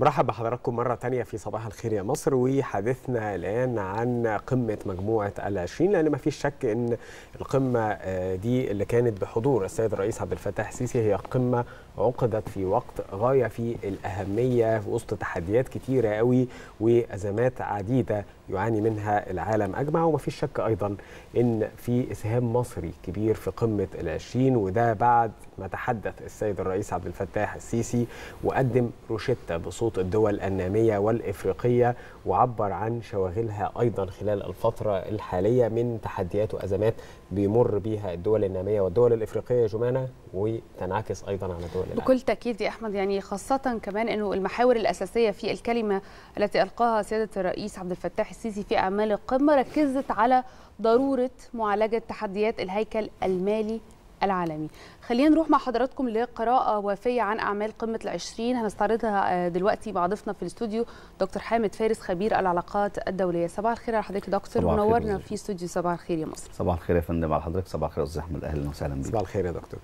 مرحب بحضراتكم مرة تانية في صباح الخير يا مصر وحديثنا الآن عن قمة مجموعة العشرين لأن ما فيش شك أن القمة آه، دي اللي كانت بحضور السيد الرئيس عبد الفتاح السيسي هي قمة عقدت في وقت غايه في الاهميه في وسط تحديات كتيره قوي وازمات عديده يعاني منها العالم اجمع ومفيش شك ايضا ان في اسهام مصري كبير في قمه العشرين وده بعد ما تحدث السيد الرئيس عبد الفتاح السيسي وقدم روشته بصوت الدول الناميه والافريقيه وعبر عن شواغلها أيضا خلال الفترة الحالية من تحديات وأزمات بيمر بيها الدول النامية والدول الإفريقية جمانة وتنعكس أيضا على دول العالم بكل تأكيد يا أحمد يعني خاصة كمان أنه المحاور الأساسية في الكلمة التي ألقاها سيادة الرئيس عبد الفتاح السيسي في أعمال القمة ركزت على ضرورة معالجة تحديات الهيكل المالي العالمي خلينا نروح مع حضراتكم لقراءة وافية عن أعمال قمة العشرين هنستعرضها آه، دلوقتي مع ضيفنا في الاستوديو دكتور حامد فارس خبير العلاقات الدولية صباح الخير على حضرتك يا دكتور ونورنا في استوديو صباح الخير يا مصر صباح الخير يا فندم على حضرتك صباح الخير أستاذ أحمد أهلا وسهلا بك صباح الخير يا دكتور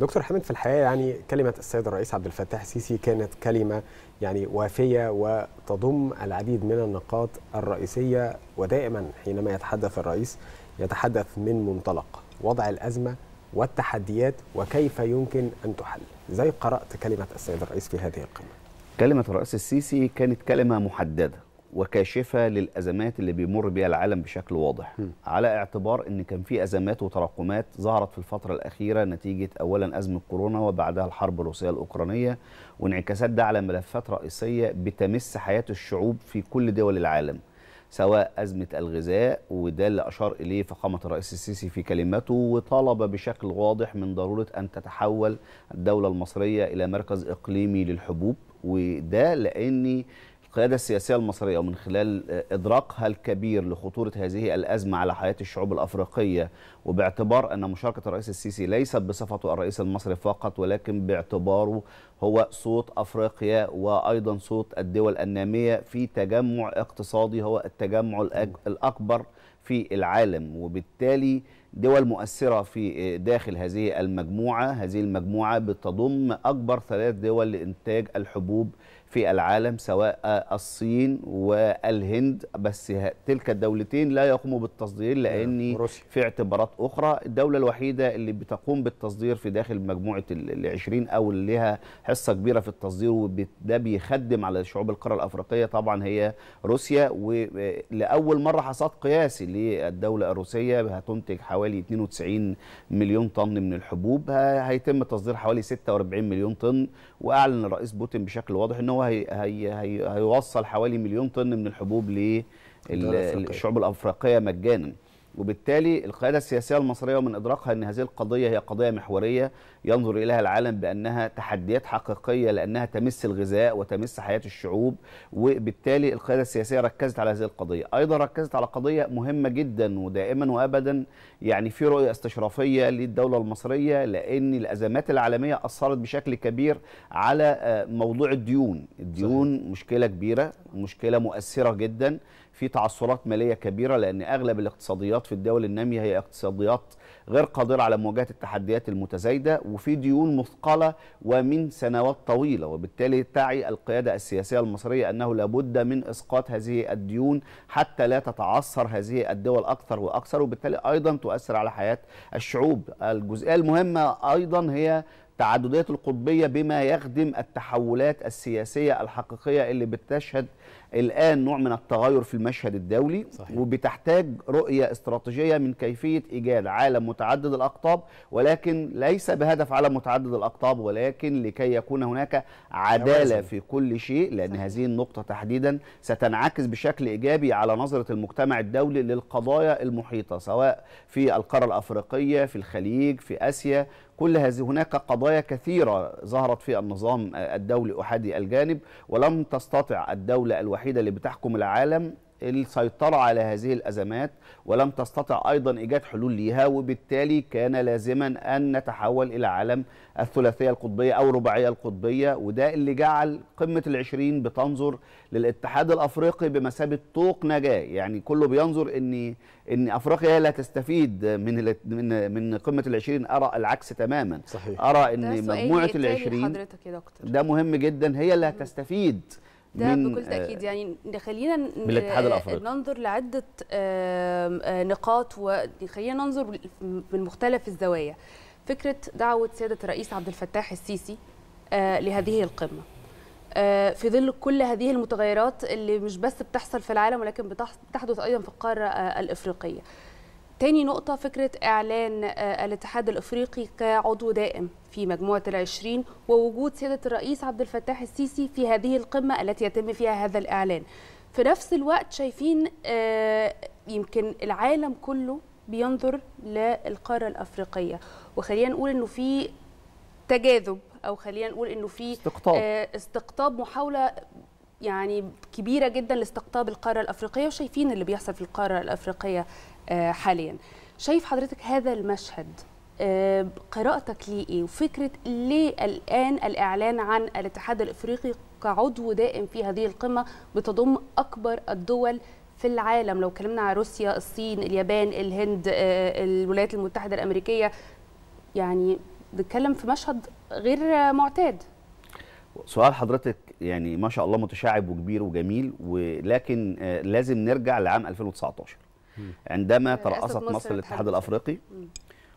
دكتور حامد في الحقيقه يعني كلمه السيد الرئيس عبد الفتاح السيسي كانت كلمه يعني وافيه وتضم العديد من النقاط الرئيسيه ودائما حينما يتحدث الرئيس يتحدث من منطلق وضع الازمه والتحديات وكيف يمكن أن تحل زي قرأت كلمة السيد الرئيس في هذه القمة كلمة الرئيس السيسي كانت كلمة محددة وكاشفة للأزمات اللي بيمر بها العالم بشكل واضح م. على اعتبار أن كان في أزمات وتراكمات ظهرت في الفترة الأخيرة نتيجة أولا أزمة كورونا وبعدها الحرب الروسية الأوكرانية وانعكاسات ده على ملفات رئيسية بتمس حياة الشعوب في كل دول العالم سواء أزمة الغذاء وده اللي أشار إليه فخامة الرئيس السيسي في كلمته وطلب بشكل واضح من ضرورة أن تتحول الدولة المصرية إلى مركز إقليمي للحبوب وده لأن القيادة السياسية المصرية ومن خلال آه، إدراكها الكبير لخطورة هذه الأزمة على حياة الشعوب الأفريقية وباعتبار أن مشاركة الرئيس السيسي ليست بصفته الرئيس المصري فقط ولكن باعتباره هو صوت أفريقيا وأيضا صوت الدول النامية في تجمع اقتصادي هو التجمع الأكبر في العالم وبالتالي دول مؤثرة في آه، داخل هذه المجموعة هذه المجموعة بتضم أكبر ثلاث دول لإنتاج الحبوب في العالم سواء الصين والهند بس تلك الدولتين لا يقوموا بالتصدير آه، لأن في اعتبارات أخرى الدولة الوحيدة اللي بتقوم بالتصدير في داخل مجموعة ال 20 أو اللي لها حصة كبيرة في التصدير وده بيخدم على شعوب القارة الأفريقية طبعا هي روسيا ولأول آه، مرة حصاد قياسي للدولة الروسية هتنتج حوالي 92 مليون طن من الحبوب هيتم تصدير حوالي 46 مليون طن وأعلن الرئيس بوتين بشكل واضح ان هو هي هي هي هيوصل حوالي مليون طن من الحبوب للشعوب الافريقيه مجانا وبالتالي القيادة السياسية المصرية ومن إدراكها أن هذه القضية هي قضية محورية ينظر إليها العالم بأنها تحديات حقيقية لأنها تمس الغذاء وتمس حياة الشعوب وبالتالي القيادة السياسية ركزت على هذه القضية أيضا ركزت على قضية مهمة جدا ودائما وأبدا يعني في رؤية استشرافية للدولة المصرية لأن الأزمات العالمية أثرت بشكل كبير على آه، موضوع الديون الديون صحيح. مشكلة كبيرة مشكلة مؤثرة جدا في تعثرات ماليه كبيره لان اغلب الاقتصاديات في الدول الناميه هي اقتصاديات غير قادره على مواجهه التحديات المتزايده وفي ديون مثقله ومن سنوات طويله وبالتالي تعي القياده السياسيه المصريه انه لابد من اسقاط هذه الديون حتى لا تتعثر هذه الدول اكثر واكثر وبالتالي ايضا تؤثر على حياه الشعوب الجزئيه المهمه ايضا هي تعددية القطبية بما يخدم التحولات السياسية الحقيقية اللي بتشهد الآن نوع من التغير في المشهد الدولي صحيح. وبتحتاج رؤية استراتيجية من كيفية إيجاد عالم متعدد الأقطاب ولكن ليس بهدف عالم متعدد الأقطاب ولكن لكي يكون هناك عدالة في كل شيء لأن صحيح. هذه النقطة تحديدا ستنعكس بشكل إيجابي على نظرة المجتمع الدولي للقضايا المحيطة سواء في القارة الأفريقية في الخليج في آسيا كل هذه هناك قضايا كثيرة ظهرت في النظام الدولي أحادي الجانب ولم تستطع الدولة الوحيدة الوحيدة اللي بتحكم العالم السيطرة على هذه الأزمات ولم تستطع أيضا إيجاد حلول ليها وبالتالي كان لازما أن نتحول إلى عالم الثلاثية القطبية أو الرباعية القطبية وده اللي جعل قمة العشرين بتنظر للاتحاد الأفريقي بمثابة طوق نجاة يعني كله بينظر أن أن أفريقيا لا تستفيد من من من قمة العشرين أرى العكس تماما صحيح. أرى أن مجموعة العشرين ده مهم جدا هي اللي هتستفيد ده بكل تاكيد آه، يعني خلينا آه، ننظر لعده آه، نقاط وخلينا ننظر من مختلف الزوايا فكره دعوه سياده الرئيس عبد الفتاح السيسي لهذه القمه في ظل كل هذه المتغيرات اللي مش بس بتحصل في العالم ولكن بتحدث ايضا في القاره الافريقيه تاني نقطة فكرة إعلان آه، الاتحاد الأفريقي كعضو دائم في مجموعة العشرين ووجود سيادة الرئيس عبد الفتاح السيسي في هذه القمة التي يتم فيها هذا الإعلان في نفس الوقت شايفين آه، يمكن العالم كله بينظر للقارة الأفريقية وخلينا نقول أنه في تجاذب أو خلينا نقول أنه في استقطاب, آه، استقطاب محاولة يعني كبيره جدا لاستقطاب القاره الافريقيه وشايفين اللي بيحصل في القاره الافريقيه آه، حاليا شايف حضرتك هذا المشهد آه، قراءتك ليه ايه وفكره ليه الان الاعلان عن الاتحاد الافريقي كعضو دائم في هذه القمه بتضم اكبر الدول في العالم لو اتكلمنا عن روسيا الصين اليابان الهند آه، الولايات المتحده الامريكيه يعني بنتكلم في مشهد غير معتاد سؤال حضرتك يعني ما شاء الله متشعب وكبير وجميل ولكن لازم نرجع لعام 2019 عندما آه، ترأست مصر الاتحاد الأفريقي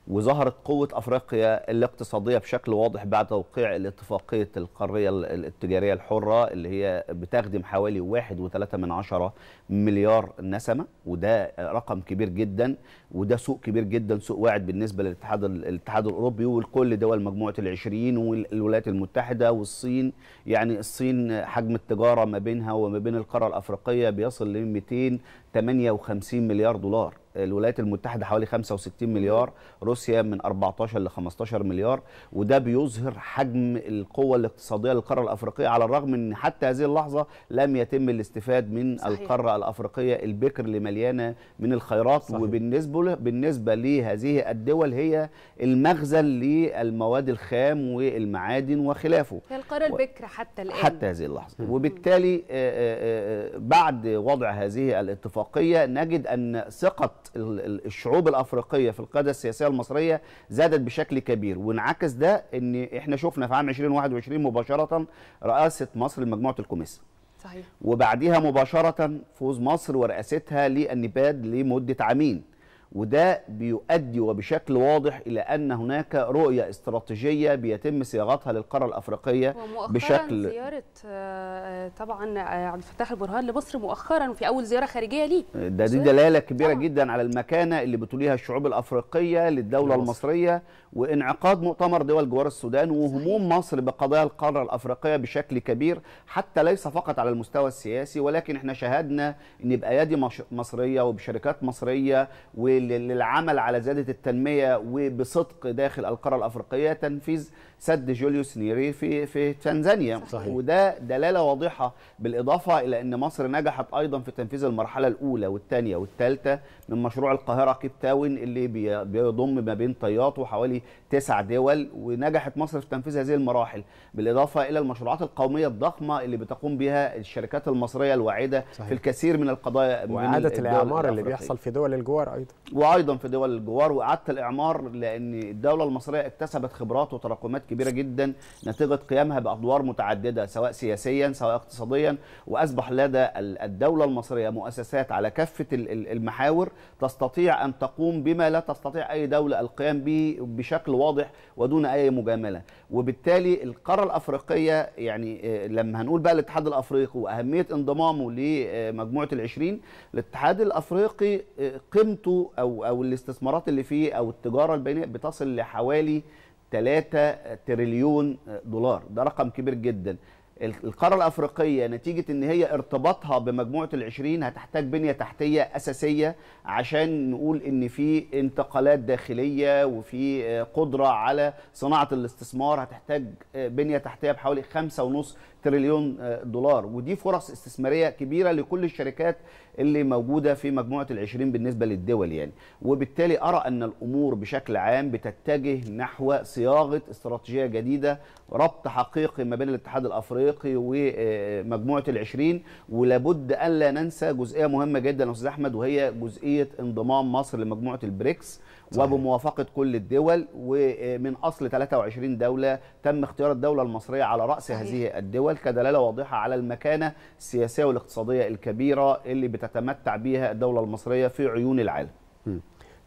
وظهرت قوة أفريقيا الاقتصادية بشكل واضح بعد توقيع الاتفاقية القارية التجارية الحرة اللي هي بتخدم حوالي 1.3 من عشرة مليار نسمة وده رقم كبير جدا وده سوق كبير جدا سوق واعد بالنسبة للاتحاد الاتحاد الأوروبي ولكل دول مجموعة العشرين والولايات المتحدة والصين يعني الصين حجم التجارة ما بينها وما بين القارة الأفريقية بيصل ل 58 مليار دولار الولايات المتحده حوالي 65 مليار روسيا من 14 ل 15 مليار وده بيظهر حجم القوه الاقتصاديه للقاره الافريقيه على الرغم ان حتى هذه اللحظه لم يتم الاستفاد من صحيح. القاره الافريقيه البكر اللي مليانه من الخيرات صحيح. وبالنسبه بالنسبه لهذه الدول هي المخزن للمواد الخام والمعادن وخلافه هي القاره البكر حتى الان حتى هذه اللحظه وبالتالي آه، آه، آه، بعد وضع هذه الاتفاقيه الواقية نجد أن ثقة الشعوب الأفريقية في القادة السياسية المصرية زادت بشكل كبير وانعكس ده أن إحنا شفنا في عام 2021 مباشرة رئاسة مصر لمجموعة الكوميسا صحيح وبعديها مباشرة فوز مصر ورئاستها للنباد لمدة عامين وده بيؤدي وبشكل واضح الى ان هناك رؤيه استراتيجيه بيتم صياغتها للقاره الافريقيه بشكل زياره آه، طبعا آه، عبد الفتاح البرهان لمصر مؤخرا في اول زياره خارجيه ليه ده دي دلاله كبيره آه. جدا على المكانه اللي بتوليها الشعوب الافريقيه للدوله مصر. المصريه وانعقاد مؤتمر دول جوار السودان وهموم مصر بقضايا القاره الافريقيه بشكل كبير حتى ليس فقط على المستوى السياسي ولكن احنا شاهدنا ان بايادي مصريه وبشركات مصريه و للعمل على زياده التنميه وبصدق داخل القاره الافريقيه تنفيذ سد جوليوس نيري في في تنزانيا صحيح. وده دلاله واضحه بالاضافه الى ان مصر نجحت ايضا في تنفيذ المرحله الاولى والثانيه والثالثه من مشروع القاهره كيب تاون اللي بيضم ما بين طياط وحوالي تسع دول ونجحت مصر في تنفيذ هذه المراحل بالاضافه الى المشروعات القوميه الضخمه اللي بتقوم بها الشركات المصريه الواعده في الكثير من القضايا واعاده الاعمار اللي بيحصل في دول الجوار ايضا وايضا في دول الجوار واعاده الاعمار لان الدوله المصريه اكتسبت خبرات وتراكمات كبيره جدا نتيجه قيامها بادوار متعدده سواء سياسيا سواء اقتصاديا واصبح لدى الدوله المصريه مؤسسات على كافه المحاور تستطيع ان تقوم بما لا تستطيع اي دوله القيام به بشكل واضح ودون اي مجامله وبالتالي القاره الافريقيه يعني آه، لما هنقول بقى الاتحاد الافريقي واهميه انضمامه لمجموعه ال20 الاتحاد الافريقي آه، قيمته او او الاستثمارات اللي فيه او التجاره البينيه بتصل لحوالي 3 تريليون دولار ده رقم كبير جدا القارة الأفريقية نتيجة أن هي ارتباطها بمجموعة العشرين هتحتاج بنية تحتية أساسية عشان نقول أن في انتقالات داخلية وفي آه، قدرة على صناعة الاستثمار هتحتاج آه، بنية تحتية بحوالي خمسة ونص تريليون آه، دولار ودي فرص استثماريه كبيره لكل الشركات اللي موجوده في مجموعه ال20 بالنسبه للدول يعني وبالتالي ارى ان الامور بشكل عام بتتجه نحو صياغه استراتيجيه جديده ربط حقيقي ما بين الاتحاد الافريقي ومجموعه ال20 ولابد الا ننسى جزئيه مهمه جدا يا استاذ احمد وهي جزئيه انضمام مصر لمجموعه البريكس وبموافقه كل الدول ومن اصل 23 دوله تم اختيار الدوله المصريه على راس صحيح. هذه الدول كدلاله واضحه على المكانه السياسيه والاقتصاديه الكبيره اللي بتتمتع بها الدوله المصريه في عيون العالم.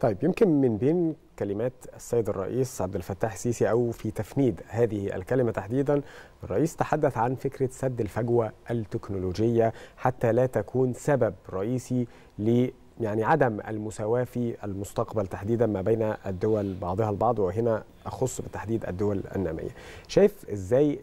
طيب يمكن من بين كلمات السيد الرئيس عبد الفتاح السيسي او في تفنيد هذه الكلمه تحديدا الرئيس تحدث عن فكره سد الفجوه التكنولوجيه حتى لا تكون سبب رئيسي يعني عدم المساواة في المستقبل تحديدا ما بين الدول بعضها البعض وهنا أخص بالتحديد الدول النامية شايف إزاي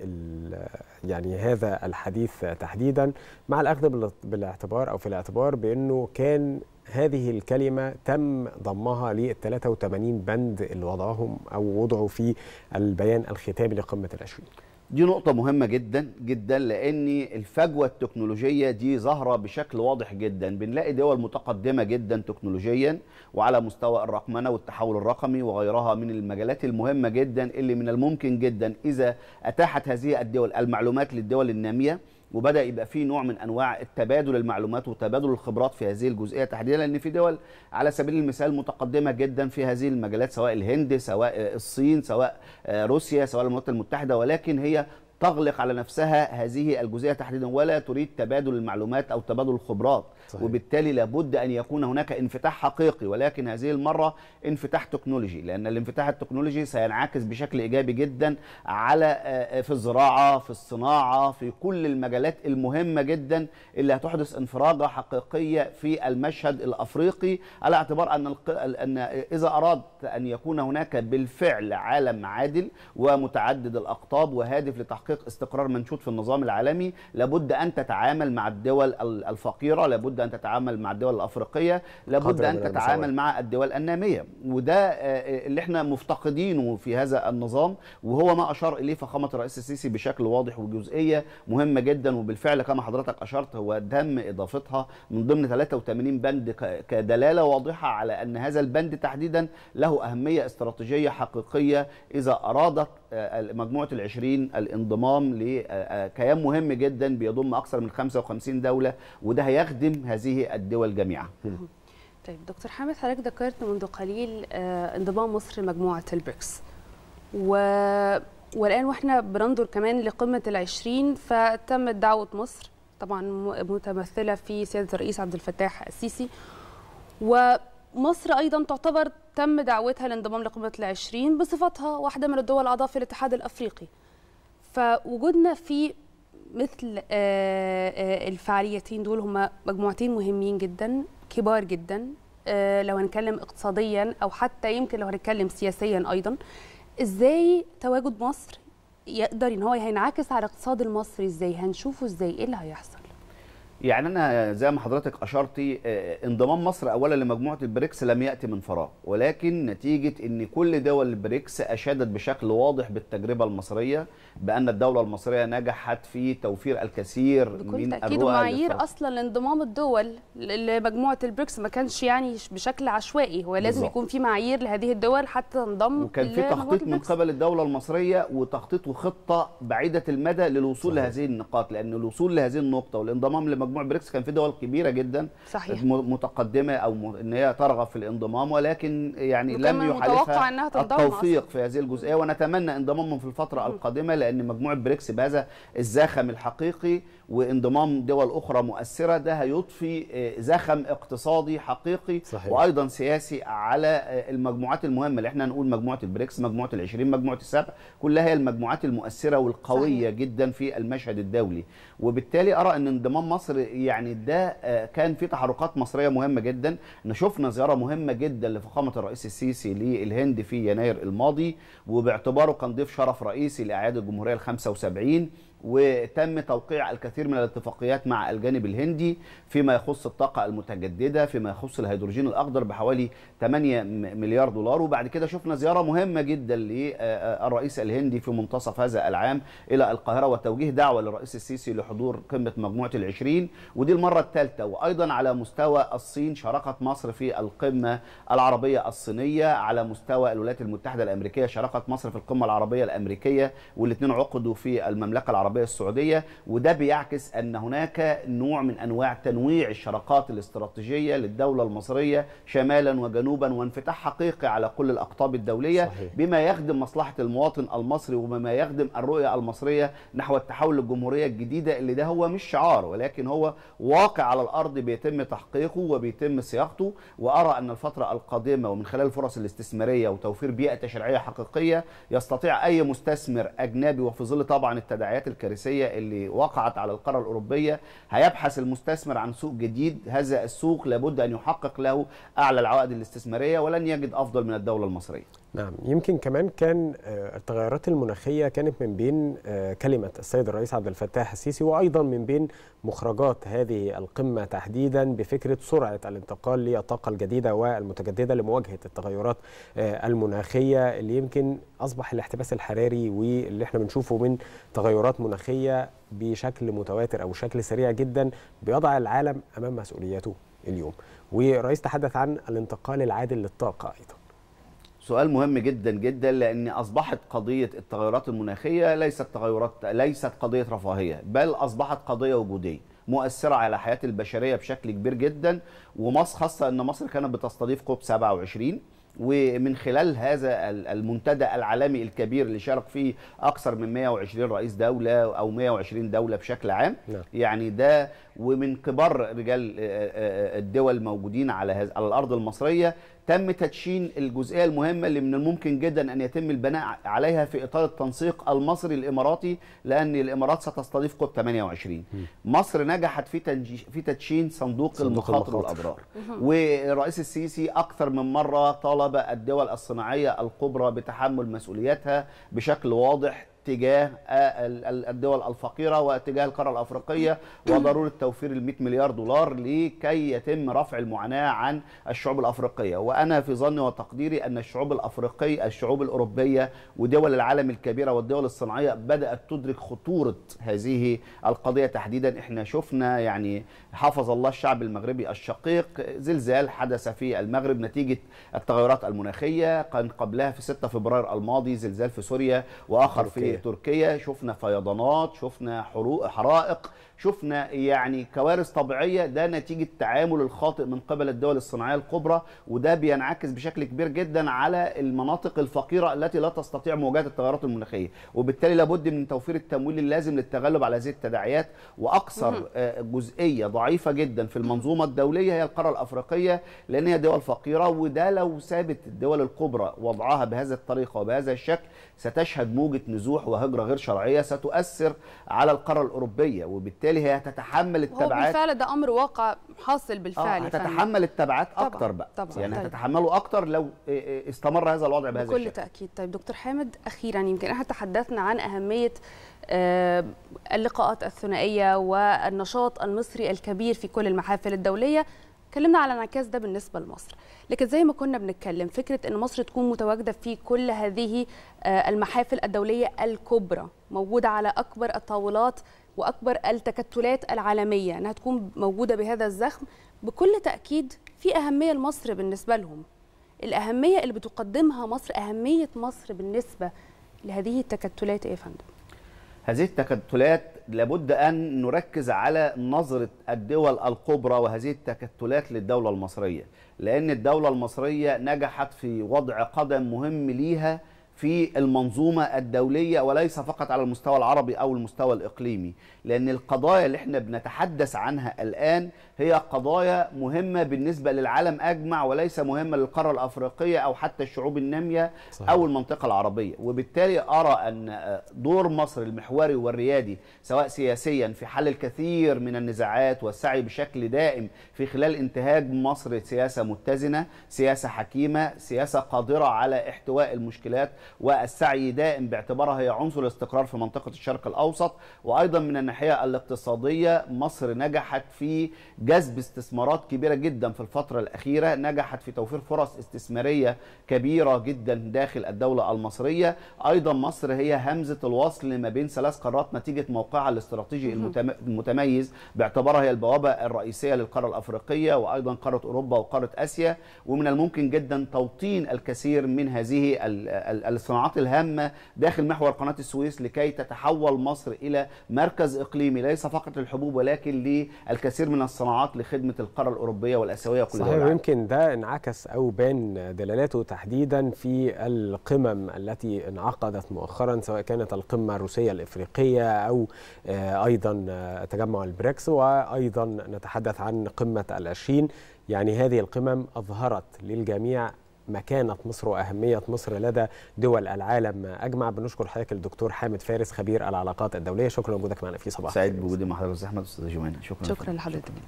يعني هذا الحديث تحديدا مع الأخذ بالاعتبار أو في الاعتبار بأنه كان هذه الكلمة تم ضمها لل 83 بند اللي وضعهم أو وضعوا في البيان الختامي لقمة العشرين دي نقطة مهمة جدا جدا لأن الفجوة التكنولوجية دي ظاهرة بشكل واضح جدا بنلاقي دول متقدمة جدا تكنولوجيا وعلى مستوى الرقمنة والتحول الرقمي وغيرها من المجالات المهمة جدا اللي من الممكن جدا إذا أتاحت هذه الدول المعلومات للدول النامية وبدا يبقى في نوع من انواع التبادل المعلومات وتبادل الخبرات في هذه الجزئيه تحديدا لان في دول على سبيل المثال متقدمه جدا في هذه المجالات سواء الهند سواء الصين سواء روسيا سواء الولايات المتحده ولكن هي تغلق على نفسها هذه الجزئيه تحديدا ولا تريد تبادل المعلومات او تبادل الخبرات صحيح. وبالتالي لابد ان يكون هناك انفتاح حقيقي ولكن هذه المره انفتاح تكنولوجي لان الانفتاح التكنولوجي سينعكس بشكل ايجابي جدا على آه، آه، في الزراعه في الصناعه في كل المجالات المهمه جدا اللي هتحدث انفراجه حقيقيه في المشهد الافريقي على اعتبار ان ان اذا اردت ان يكون هناك بالفعل عالم عادل ومتعدد الاقطاب وهادف لتحقيق استقرار منشود في النظام العالمي لابد ان تتعامل مع الدول الفقيره لابد لابد ان تتعامل مع الدول الافريقيه لابد ان تتعامل مع الدول الناميه وده آه، آه، اللي احنا مفتقدينه في هذا النظام وهو ما اشار اليه فخامه الرئيس السيسي بشكل واضح وجزئيه مهمه جدا وبالفعل كما حضرتك اشرت هو تم اضافتها من ضمن 83 بند كدلاله واضحه على ان هذا البند تحديدا له اهميه استراتيجيه حقيقيه اذا ارادت آه، مجموعه العشرين الانضمام لكيان آه، آه، مهم جدا بيضم اكثر من 55 دوله وده هيخدم هذه الدول جميعا. طيب دكتور حامد حضرتك ذكرت منذ قليل انضمام مصر لمجموعه البريكس. و والان واحنا بننظر كمان لقمه العشرين فتمت دعوه مصر طبعا متمثله في سياده الرئيس عبد الفتاح السيسي و مصر أيضا تعتبر تم دعوتها للانضمام لقمة العشرين بصفتها واحدة من الدول الأعضاء في الاتحاد الأفريقي فوجودنا في مثل آه، آه، الفعاليتين دول هما مجموعتين مهمين جدا كبار جدا آه، لو هنتكلم اقتصاديا أو حتى يمكن لو هنتكلم سياسيا أيضا إزاي تواجد مصر يقدر ان هو هينعكس على الاقتصاد المصري ازاي هنشوفه ازاي ايه اللي هيحصل يعني انا زي ما حضرتك اشرتي آه، انضمام مصر اولا لمجموعه البريكس لم ياتي من فراغ ولكن نتيجه ان كل دول البريكس اشادت بشكل واضح بالتجربه المصريه بان الدوله المصريه نجحت في توفير الكثير من بكل تاكيد معايير اصلا لانضمام الدول لمجموعه البريكس ما كانش يعني بشكل عشوائي هو لازم يكون في معايير لهذه الدول حتى تنضم وكان في تخطيط من قبل الدوله المصريه وتخطيط وخطه بعيده المدى للوصول صحيح. لهذه النقاط لان الوصول لهذه النقطه والانضمام لمجموعه مجموع بريكس كان في دول كبيره جدا صحيح. متقدمه او م... ان هي ترغب في الانضمام ولكن يعني لم يحالفها التوفيق في هذه الجزئيه ونتمنى انضمامهم في الفتره القادمه لان مجموعه بريكس بهذا الزخم الحقيقي وانضمام دول اخرى مؤثره ده هيضفي آه، زخم اقتصادي حقيقي صحيح. وايضا سياسي على آه، المجموعات المهمه اللي احنا نقول مجموعه البريكس مجموعه ال20 مجموعه السبع كلها هي المجموعات المؤثره والقويه صحيح. جدا في المشهد الدولي وبالتالي ارى ان انضمام مصر مصر يعني ده آه، كان في تحركات مصريه مهمه جدا احنا شفنا زياره مهمه جدا لفخامه الرئيس السيسي للهند في يناير الماضي وباعتباره كان ضيف شرف رئيسي لاعياد الجمهوريه ال 75 وتم توقيع الكثير من الاتفاقيات مع الجانب الهندي فيما يخص الطاقة المتجددة فيما يخص الهيدروجين الأخضر بحوالي 8 مليار دولار وبعد كده شفنا زيارة مهمة جدا للرئيس آه، آه، الهندي في منتصف هذا العام إلى القاهرة وتوجيه دعوة للرئيس السيسي لحضور قمة مجموعة العشرين ودي المرة الثالثة وأيضا على مستوى الصين شاركت مصر في القمة العربية الصينية على مستوى الولايات المتحدة الأمريكية شاركت مصر في القمة العربية الأمريكية والاثنين عقدوا في المملكة العربية العربية السعودية وده بيعكس أن هناك نوع من أنواع تنويع الشراكات الاستراتيجية للدولة المصرية شمالا وجنوبا وانفتاح حقيقي على كل الأقطاب الدولية صحيح. بما يخدم مصلحة المواطن المصري وبما يخدم الرؤية المصرية نحو التحول للجمهورية الجديدة اللي ده هو مش شعار ولكن هو واقع على الأرض بيتم تحقيقه وبيتم صياغته وأرى أن الفترة القادمة ومن خلال الفرص الاستثمارية وتوفير بيئة تشريعية حقيقية يستطيع أي مستثمر أجنبي وفي ظل طبعا التداعيات الكارثيه اللي وقعت على القاره الاوروبيه هيبحث المستثمر عن سوق جديد هذا السوق لابد ان يحقق له اعلى العوائد الاستثماريه ولن يجد افضل من الدوله المصريه نعم يمكن كمان كان آه، التغيرات المناخيه كانت من بين آه، كلمه السيد الرئيس عبد الفتاح السيسي وايضا من بين مخرجات هذه القمه تحديدا بفكره سرعه الانتقال للطاقه الجديده والمتجدده لمواجهه التغيرات آه، المناخيه اللي يمكن اصبح الاحتباس الحراري واللي احنا بنشوفه من تغيرات مناخيه بشكل متواتر او بشكل سريع جدا بيضع العالم امام مسؤولياته اليوم والرئيس تحدث عن الانتقال العادل للطاقه ايضا سؤال مهم جدا جدا لان اصبحت قضيه التغيرات المناخيه ليست تغيرات ليست قضيه رفاهيه بل اصبحت قضيه وجوديه مؤثره على حياه البشريه بشكل كبير جدا ومصر خاصه ان مصر كانت بتستضيف كوب 27 ومن خلال هذا المنتدى العالمي الكبير اللي شارك فيه اكثر من 120 رئيس دوله او 120 دوله بشكل عام نعم. يعني ده ومن كبار رجال آه، آه، آه، الدول الموجودين على على الارض المصريه تم تدشين الجزئيه المهمه اللي من الممكن جدا ان يتم البناء عليها في اطار التنسيق المصري الاماراتي لان الامارات ستستضيف كوب 28 مصر نجحت في في تدشين صندوق, صندوق المخاطر, المخاطر والابرار والرئيس السيسي اكثر من مره طالب الدول الصناعيه الكبرى بتحمل مسؤولياتها بشكل واضح تجاه آه، الدول الفقيره واتجاه القاره الافريقيه وضروره توفير ال 100 مليار دولار لكي يتم رفع المعاناه عن الشعوب الافريقيه وانا في ظني وتقديري ان الشعوب الافريقيه الشعوب الاوروبيه ودول العالم الكبيره والدول الصناعيه بدات تدرك خطوره هذه القضيه تحديدا احنا شفنا يعني حفظ الله الشعب المغربي الشقيق زلزال حدث في المغرب نتيجه التغيرات المناخيه كان قبلها في 6 فبراير الماضي زلزال في سوريا واخر في تركيا شفنا فيضانات شفنا حروق حرائق شفنا يعني كوارث طبيعيه ده نتيجه التعامل الخاطئ من قبل الدول الصناعيه الكبرى وده بينعكس بشكل كبير جدا على المناطق الفقيره التي لا تستطيع مواجهه التغيرات المناخيه وبالتالي لابد من توفير التمويل اللازم للتغلب على هذه التداعيات واكثر آه، جزئيه ضعيفه جدا في المنظومه الدوليه هي القاره الافريقيه لان هي دول فقيره وده لو سابت الدول الكبرى وضعها بهذا الطريقه وبهذا الشكل ستشهد موجه نزوح وهجره غير شرعيه ستؤثر على القاره الاوروبيه وبالتالي وبالتالي هي هتتحمل التبعات هو بالفعل ده امر واقع حاصل بالفعل آه هتتحمل فهمت. التبعات اكتر طبعًا بقى طبعًا يعني طيب. هتتحمله اكتر لو آه، آه، استمر هذا الوضع بهذا الشكل بكل تاكيد طيب دكتور حامد اخيرا يمكن احنا تحدثنا عن اهميه آه، اللقاءات الثنائيه والنشاط المصري الكبير في كل المحافل الدوليه اتكلمنا على انعكاس ده بالنسبه لمصر لكن زي ما كنا بنتكلم فكره ان مصر تكون متواجده في كل هذه المحافل الدوليه الكبرى موجوده على اكبر الطاولات واكبر التكتلات العالميه انها تكون موجوده بهذا الزخم بكل تاكيد في اهميه لمصر بالنسبه لهم الاهميه اللي بتقدمها مصر اهميه مصر بالنسبه لهذه التكتلات إيه يا فندم هذه التكتلات لابد ان نركز على نظره الدول الكبرى وهذه التكتلات للدوله المصريه لان الدوله المصريه نجحت في وضع قدم مهم ليها في المنظومة الدولية وليس فقط على المستوى العربي أو المستوى الإقليمي لأن القضايا اللي احنا بنتحدث عنها الآن هي قضايا مهمة بالنسبة للعالم أجمع وليس مهمة للقارة الأفريقية أو حتى الشعوب النامية صحيح. أو المنطقة العربية وبالتالي أرى أن دور مصر المحوري والريادي سواء سياسيا في حل الكثير من النزاعات والسعي بشكل دائم في خلال انتهاج مصر سياسة متزنة سياسة حكيمة سياسة قادرة على احتواء المشكلات والسعي دائم باعتبارها هي عنصر الاستقرار في منطقة الشرق الأوسط وأيضا من الناحية الاقتصادية مصر نجحت في جذب استثمارات كبيرة جدا في الفترة الأخيرة نجحت في توفير فرص استثمارية كبيرة جدا داخل الدولة المصرية أيضا مصر هي همزة الوصل ما بين ثلاث قارات نتيجة موقعها الاستراتيجي المتميز باعتبارها هي البوابة الرئيسية للقارة الأفريقية وأيضا قارة أوروبا وقارة آسيا ومن الممكن جدا توطين الكثير من هذه ال الصناعات الهامة داخل محور قناة السويس لكي تتحول مصر إلى مركز إقليمي ليس فقط للحبوب ولكن للكثير من الصناعات لخدمة القارة الأوروبية والآسيوية كلها صحيح ويمكن ده انعكس أو بان دلالاته تحديدا في القمم التي انعقدت مؤخرا سواء كانت القمة الروسية الإفريقية أو آه، أيضا آه، تجمع البريكس وأيضا نتحدث عن قمة العشرين يعني هذه القمم أظهرت للجميع مكانة مصر وأهمية مصر لدى دول العالم أجمع بنشكر حضرتك الدكتور حامد فارس خبير العلاقات الدولية شكرا لوجودك معنا في صباح سعيد بوجودي مع حضرتك أستاذ أحمد شكرا شكرا لحضرتك